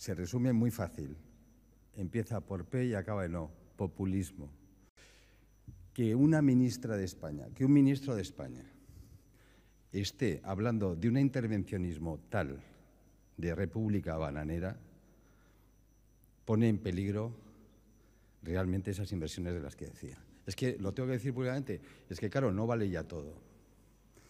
se resume muy fácil. Empieza por P y acaba en O, populismo. Que una ministra de España, que un ministro de España esté hablando de un intervencionismo tal de República Bananera pone en peligro realmente esas inversiones de las que decía. Es que lo tengo que decir públicamente, es que claro, no vale ya todo.